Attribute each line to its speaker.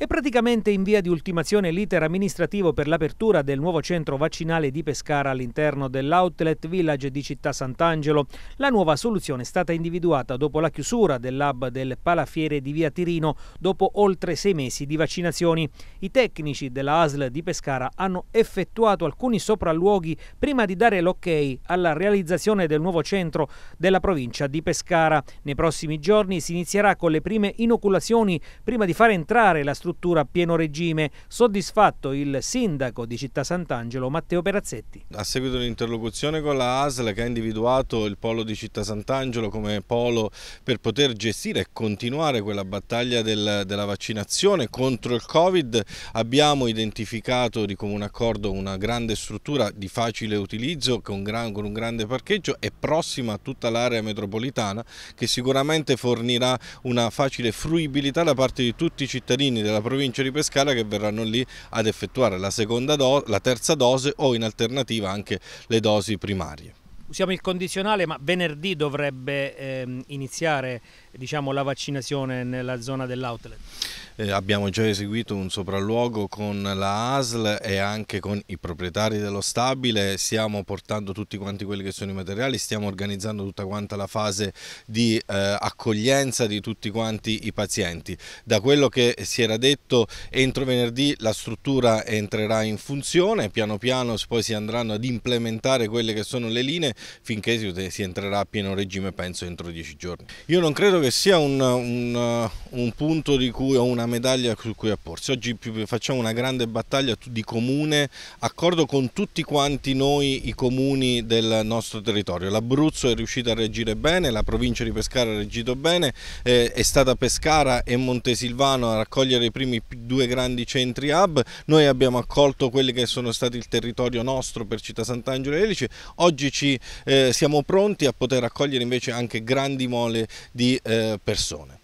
Speaker 1: È praticamente in via di ultimazione l'iter amministrativo per l'apertura del nuovo centro vaccinale di Pescara all'interno dell'outlet village di Città Sant'Angelo. La nuova soluzione è stata individuata dopo la chiusura del lab del palafiere di via Tirino dopo oltre sei mesi di vaccinazioni. I tecnici della ASL di Pescara hanno effettuato alcuni sopralluoghi prima di dare l'ok alla realizzazione del nuovo centro della provincia di Pescara. Nei prossimi giorni si inizierà con le prime inoculazioni prima di far entrare la struttura infrastruttura a pieno regime. Soddisfatto il sindaco di Città Sant'Angelo Matteo Perazzetti.
Speaker 2: A seguito di un'interlocuzione con la ASL che ha individuato il polo di Città Sant'Angelo come polo per poter gestire e continuare quella battaglia del, della vaccinazione contro il Covid, abbiamo identificato di comune accordo una grande struttura di facile utilizzo con, gran, con un grande parcheggio e prossima a tutta l'area metropolitana che sicuramente fornirà una facile fruibilità da parte di tutti i cittadini della della provincia di Pescara che verranno lì ad effettuare la, la terza dose o in alternativa anche le dosi primarie
Speaker 1: usiamo il condizionale, ma venerdì dovrebbe ehm, iniziare diciamo, la vaccinazione nella zona dell'outlet.
Speaker 2: Eh, abbiamo già eseguito un sopralluogo con la ASL e anche con i proprietari dello stabile, stiamo portando tutti quanti quelli che sono i materiali, stiamo organizzando tutta quanta la fase di eh, accoglienza di tutti quanti i pazienti. Da quello che si era detto, entro venerdì la struttura entrerà in funzione, piano piano poi si andranno ad implementare quelle che sono le linee finché si, si entrerà a pieno regime penso entro dieci giorni. Io non credo che sia un, un, un punto di cui ho una medaglia su cui apporsi, oggi facciamo una grande battaglia di comune, accordo con tutti quanti noi i comuni del nostro territorio, l'Abruzzo è riuscito a reagire bene, la provincia di Pescara ha reagito bene, eh, è stata Pescara e Montesilvano a raccogliere i primi due grandi centri hub, noi abbiamo accolto quelli che sono stati il territorio nostro per Città Sant'Angelo e Elice, oggi ci eh, siamo pronti a poter accogliere invece anche grandi mole di eh, persone.